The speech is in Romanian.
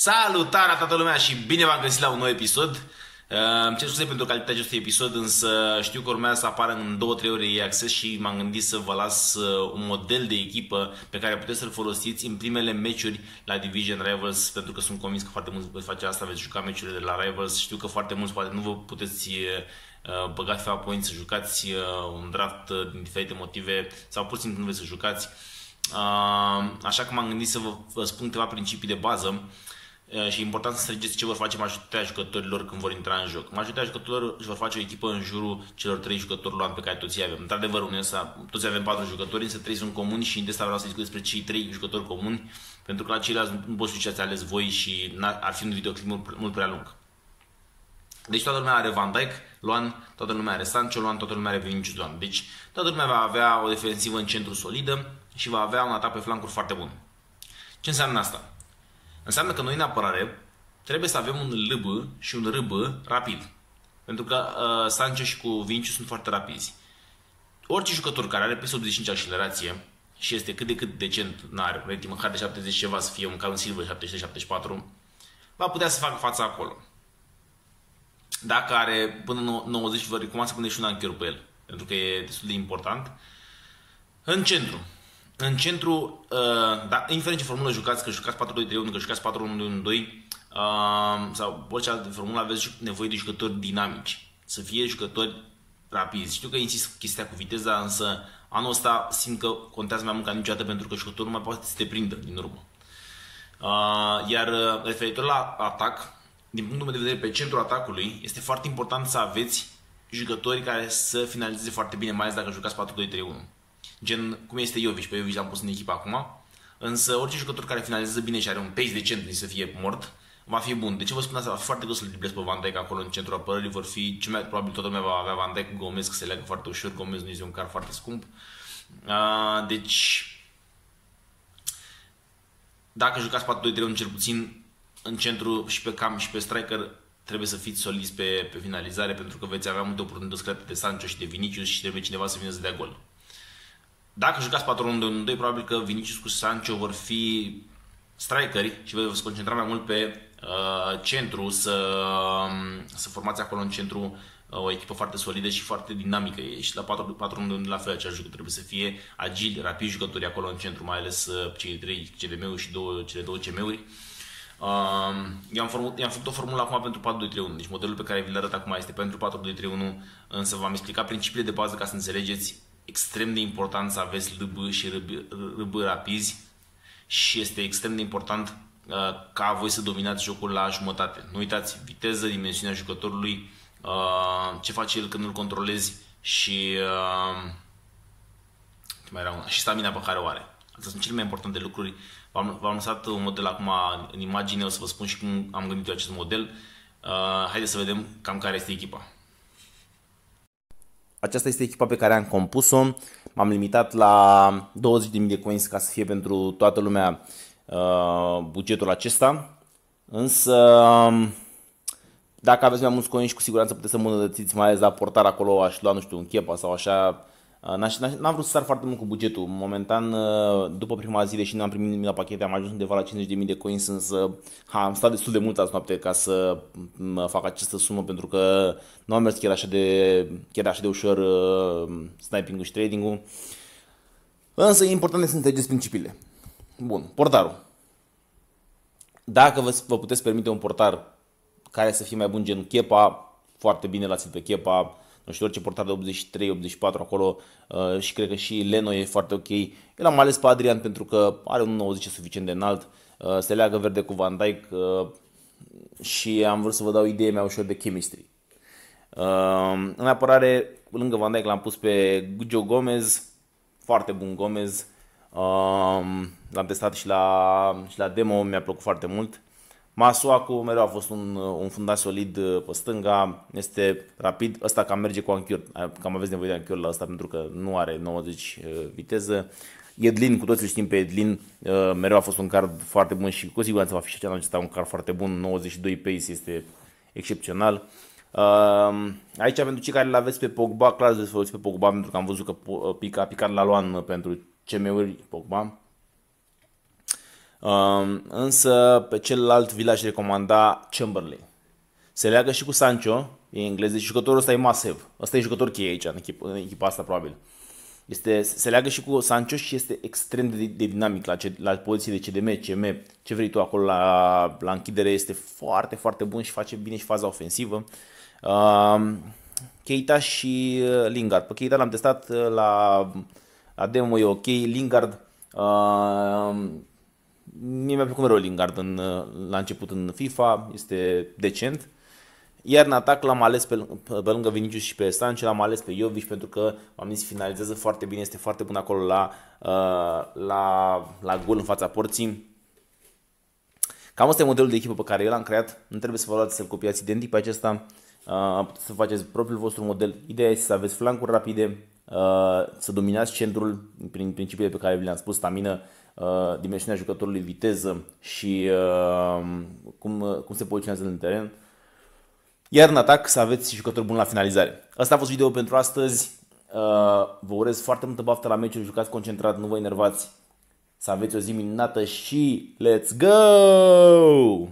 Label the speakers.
Speaker 1: Salutare toată lumea și bine v-am găsit la un nou episod. Îmi cer scuze pentru calitatea acestui episod, însă știu că urmează să apară în 2-3 ore acces și m-am gândit să vă las uh, un model de echipă pe care puteți să-l folosiți în primele meciuri la Division Rivals, pentru că sunt convins că foarte mulți veți face asta, veți juca meciurile de la Rivals. Știu că foarte mulți poate nu vă puteți uh, uh, băga FIFA Points să jucați un draft din diferite motive sau pur și simplu nu veți să jucați. Așa că m-am gândit să vă spun câteva principii de bază și e important să înțelegeți ce vor face majoritatea jucătorilor când vor intra în joc. Majoritatea jucătorilor își vor face o echipă în jurul celor trei jucători luat pe care toți avem. Într-adevăr, unii însă, toți avem patru jucători, însă trei sunt comuni și de asta vreau să discut despre cei trei jucători comuni, pentru că la ceilalți nu pot ști ce ați ales voi și ar fi un videoclip mult, mult prea lung. Deci toată lumea are Van Dijk, Luan, toată lumea are Sancho, Luan, toată lumea are Vinicius Luan. Deci toată lumea va avea o defensivă în centru solidă și va avea un atac pe flancuri foarte bun. Ce înseamnă asta? Înseamnă că noi în apărare trebuie să avem un lb și un rb rapid. Pentru că uh, Sanchez și cu Vinciu sunt foarte rapizi. Orice jucător care are peste 85 accelerație și este cât de cât decent, n-are, rating măcar de 70 ceva să fie un Calvin Silver 70 74 va putea să facă fața acolo. Dacă are până 90, vă recomand să puneți și un anchor pe el, pentru că e destul de important. În centru, în centru, uh, da, indiferent ce formulă jucați, că jucați 4-2-3-1, că jucați 4-1-2, 1 uh, sau orice altă formulă, aveți nevoie de jucători dinamici. Să fie jucători rapizi. Știu că insist chestia cu viteza, însă anul ăsta simt că contează mai mult ca niciodată pentru că jucătorul nu mai poate să te prindă din urmă. Uh, iar uh, referitor la atac, din punctul meu de vedere, pe centrul atacului, este foarte important să aveți jucători care să finalizeze foarte bine, mai ales dacă jucați 4-2-3-1. Gen cum este Iovici, pe Iovici l-am pus în echipă acum. Însă orice jucător care finalizează bine și are un pace decent de să fie mort, va fi bun. De ce vă spun asta? Va fi foarte greu să-l pe Van Dijk acolo în centrul apărării. Vor fi, ce mai probabil toată lumea va avea Van Dijk cu Gomez, că se leagă foarte ușor. Gomez nu este un car foarte scump. Uh, deci, dacă jucați 4 2 3 cel puțin în centru și pe cam și pe striker, trebuie să fiți soliți pe, pe finalizare pentru că veți avea multe oportunități create de Sancho și de Vinicius și trebuie cineva să vină să dea gol. Dacă jucați 4-1-2, probabil că Vinicius cu Sancho vor fi strikeri și vă veți concentra mai mult pe uh, centru, să, um, să formați acolo în centru uh, o echipă foarte solidă și foarte dinamică. E și la 4 4 la fel același lucru. Trebuie să fie agil rapid jucători acolo în centru, mai ales uh, cei 3 CDM-uri și două, cele două CM-uri. Um, eu am, formu- am făcut o formulă acum pentru 4-2-3-1, deci modelul pe care vi-l arăt acum este pentru 4-2-3-1, însă v-am explicat principiile de bază ca să înțelegeți extrem de important să aveți LB și RB, RB rapizi și este extrem de important uh, ca voi să dominați jocul la jumătate. Nu uitați, viteză, dimensiunea jucătorului, uh, ce face el când îl controlezi și uh, mai era una, și stamina pe care o are. Astea sunt cele mai importante lucruri. V-am, v-am lăsat un model acum în imagine, o să vă spun și cum am gândit eu acest model. Uh, haideți să vedem cam care este echipa. Aceasta este echipa pe care am compus-o. M-am limitat la 20.000 de coins ca să fie pentru toată lumea uh, bugetul acesta. Însă, dacă aveți mai mulți coins, cu siguranță puteți să mă mai ales la portar acolo aș lua, nu știu, un chepa sau așa, Uh, n-am vrut să sar foarte mult cu bugetul. Momentan, uh, după prima zi, deși n-am primit nimic la pachete, am ajuns undeva la 50.000 de coins, însă am stat destul de mult azi noapte ca să fac această sumă, pentru că nu am mers chiar așa de, chiar așa de ușor uh, sniping-ul și trading-ul. Însă e important să înțelegeți principiile. Bun, portarul. Dacă vă, vă puteți permite un portar care să fie mai bun gen Chepa, foarte bine l-ați pe Chepa, nu știu, orice portar de 83, 84 acolo uh, și cred că și Leno e foarte ok. El am ales pe Adrian pentru că are un 90 suficient de înalt, uh, se leagă verde cu Van Dijk uh, și am vrut să vă dau idee mea ușor de chemistry. Uh, în apărare, lângă Van Dijk l-am pus pe Joe Gomez, foarte bun Gomez. Uh, l-am testat și la, și la demo, mi-a plăcut foarte mult. Masuacu mereu a fost un, uh, un fundat solid uh, pe stânga, este rapid, ăsta cam merge cu Anchiur, cam aveți nevoie de Anchiur la ăsta pentru că nu are 90 uh, viteză. Edlin, cu toți știm pe Edlin, mereu a fost un card foarte bun și cu siguranță va fi și acela acesta un card foarte bun, 92 pace este excepțional. Aici pentru cei care l-aveți pe Pogba, clar să folosi pe Pogba pentru că am văzut că a picat la luan pentru CM-uri Pogba. Um, însă pe celălalt vi l-aș recomanda Chamberlain. Se leagă și cu Sancho, e englez, deci jucătorul ăsta e masiv. Ăsta e jucător cheie aici, în, echip, în echipa asta probabil. Este, se leagă și cu Sancho și este extrem de, de dinamic la, ce, la poziții de CDM, CM, ce vrei tu acolo la, la închidere, este foarte, foarte bun și face bine și faza ofensivă. Um, Keita și uh, Lingard. Pe Keita l-am testat uh, la, la demo, e ok. Lingard uh, mie mi-a plăcut mereu Lingard în, uh, la început în FIFA, este decent. Iar în atac l-am ales pe, pe lângă Vinicius și pe Sanchez, l-am ales pe Iovic pentru că, am zis, finalizează foarte bine, este foarte bun acolo la, uh, la, la gol în fața porții. Cam ăsta e modelul de echipă pe care eu l-am creat. Nu trebuie să vă luați să-l copiați identic pe acesta, uh, puteți să faceți propriul vostru model. Ideea este să aveți flancuri rapide, Uh, să dominați centrul prin principiile pe care vi le-am spus, stamină, uh, dimensiunea jucătorului, viteză și uh, cum, cum se poziționează în teren. Iar în atac să aveți jucători buni la finalizare. Asta a fost video pentru astăzi. Vă urez foarte multă baftă la meciuri, jucați concentrat, nu vă enervați. Să aveți o zi minunată și let's go!